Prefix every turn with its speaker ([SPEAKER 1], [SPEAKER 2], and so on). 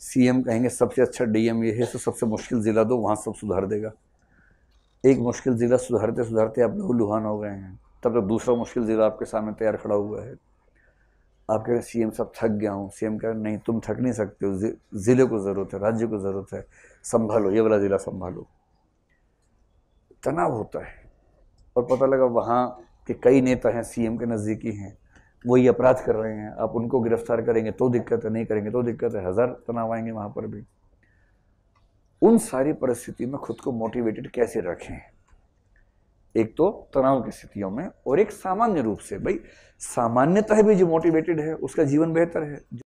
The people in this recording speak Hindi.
[SPEAKER 1] सीएम कहेंगे सबसे अच्छा डीएम ये है तो सबसे मुश्किल ज़िला दो वहाँ सब सुधार देगा एक मुश्किल ज़िला सुधारते सुधारते आप लोग लुहान हो गए हैं तब तक तो दूसरा मुश्किल ज़िला आपके सामने तैयार खड़ा हुआ है आप कह रहे सी एम साहब थक गया हूँ सी एम कह रहे नहीं तुम थक नहीं सकते हो ज़िले को ज़रूरत है राज्य को ज़रूरत है संभालो ये वाला ज़िला संभालो तनाव होता है और पता लगा वहाँ के कई नेता हैं सीएम के नज़दीकी हैं वही अपराध कर रहे हैं आप उनको गिरफ्तार करेंगे तो दिक्कत है नहीं करेंगे तो दिक्कत है हज़ार तनाव आएंगे वहाँ पर भी उन सारी परिस्थिति में खुद को मोटिवेटेड कैसे रखें एक तो तनाव की स्थितियों में और एक सामान्य रूप से भाई सामान्यतः भी जो मोटिवेटेड है उसका जीवन बेहतर है